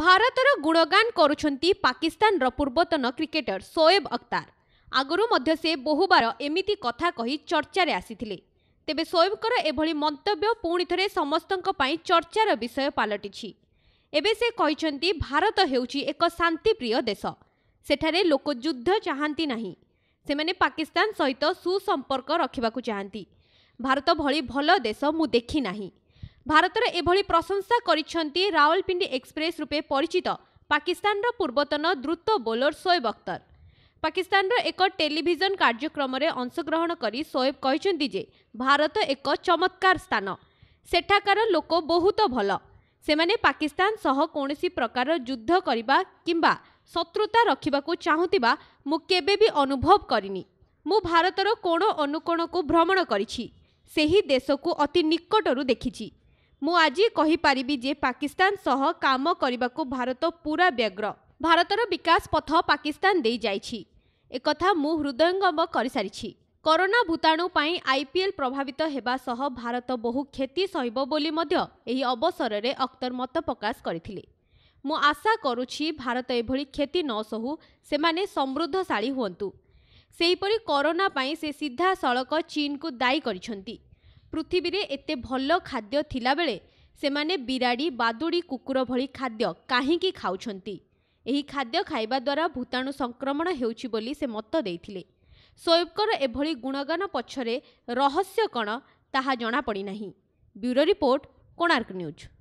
ଭାରତର ଗୁଣଗାନ କରୁଛନ୍ତି ପାକିସ୍ତାନର ପୂର୍ବତନ କ୍ରିକେଟର ସୋଏବ ଅଖତାର ଆଗରୁ ମଧ୍ୟ ସେ ବହୁବାର ଏମିତି କଥା କହି ଚର୍ଚ୍ଚାରେ ଆସିଥିଲେ ତେବେ ସୋଏବଙ୍କର ଏଭଳି ମନ୍ତବ୍ୟ ପୁଣି ଥରେ ସମସ୍ତଙ୍କ ପାଇଁ ଚର୍ଚ୍ଚାର ବିଷୟ ପାଲଟିଛି ଏବେ ସେ କହିଛନ୍ତି ଭାରତ ହେଉଛି ଏକ ଶାନ୍ତିପ୍ରିୟ ଦେଶ ସେଠାରେ ଲୋକ ଯୁଦ୍ଧ ଚାହାନ୍ତି ନାହିଁ ସେମାନେ ପାକିସ୍ତାନ ସହିତ ସୁସମ୍ପର୍କ ରଖିବାକୁ ଚାହାନ୍ତି ଭାରତ ଭଳି ଭଲ ଦେଶ ମୁଁ ଦେଖିନାହିଁ ଭାରତର ଏଭଳି ପ୍ରଶଂସା କରିଛନ୍ତି ରାୱଲପିଣ୍ଡି ଏକ୍ସପ୍ରେସ୍ ରୂପେ ପରିଚିତ ପାକିସ୍ତାନର ପୂର୍ବତନ ଦ୍ରୁତ ବୋଲର ଶୋଏବ ଅଖତର ପାକିସ୍ତାନର ଏକ ଟେଲିଭିଜନ କାର୍ଯ୍ୟକ୍ରମରେ ଅଂଶଗ୍ରହଣ କରି ଶୋଏବ କହିଛନ୍ତି ଯେ ଭାରତ ଏକ ଚମତ୍କାର ସ୍ଥାନ ସେଠାକାର ଲୋକ ବହୁତ ଭଲ ସେମାନେ ପାକିସ୍ତାନ ସହ କୌଣସି ପ୍ରକାର ଯୁଦ୍ଧ କରିବା କିମ୍ବା ଶତ୍ରୁତା ରଖିବାକୁ ଚାହୁଁଥିବା ମୁଁ କେବେ ବି ଅନୁଭବ କରିନି ମୁଁ ଭାରତର କୋଣ ଅନୁକୋଣକୁ ଭ୍ରମଣ କରିଛି ସେହି ଦେଶକୁ ଅତି ନିକଟରୁ ଦେଖିଛି ମୁଁ ଆଜି କହିପାରିବି ଯେ ପାକିସ୍ତାନ ସହ କାମ କରିବାକୁ ଭାରତ ପୂରା ବ୍ୟଗ୍ର ଭାରତର ବିକାଶ ପଥ ପାକିସ୍ତାନ ଦେଇଯାଇଛି ଏକଥା ମୁଁ ହୃଦୟଙ୍ଗମ କରିସାରିଛି କରୋନା ଭୂତାଣୁ ପାଇଁ ଆଇପିଏଲ୍ ପ୍ରଭାବିତ ହେବା ସହ ଭାରତ ବହୁ କ୍ଷତି ସହିବ ବୋଲି ମଧ୍ୟ ଏହି ଅବସରରେ ଅକ୍ତର ମତ ପ୍ରକାଶ କରିଥିଲେ ମୁଁ ଆଶା କରୁଛି ଭାରତ ଏଭଳି କ୍ଷତି ନ ସହୁ ସେମାନେ ସମୃଦ୍ଧଶାଳୀ ହୁଅନ୍ତୁ ସେହିପରି କରୋନା ପାଇଁ ସେ ସିଧାସଳଖ ଚୀନକୁ ଦାୟୀ କରିଛନ୍ତି ପୃଥିବୀରେ ଏତେ ଭଲ ଖାଦ୍ୟ ଥିଲାବେଳେ ସେମାନେ ବିରାଡ଼ି ବାଦୁଡ଼ି କୁକୁର ଭଳି ଖାଦ୍ୟ କାହିଁକି ଖାଉଛନ୍ତି ଏହି ଖାଦ୍ୟ ଖାଇବା ଦ୍ୱାରା ଭୂତାଣୁ ସଂକ୍ରମଣ ହେଉଛି ବୋଲି ସେ ମତ ଦେଇଥିଲେ ସୋଏବଙ୍କର ଏଭଳି ଗୁଣଗାନ ପଛରେ ରହସ୍ୟ କ'ଣ ତାହା ଜଣାପଡ଼ିନାହିଁ ବ୍ୟୁରୋ ରିପୋର୍ଟ କୋଣାର୍କ ନ୍ୟୁଜ୍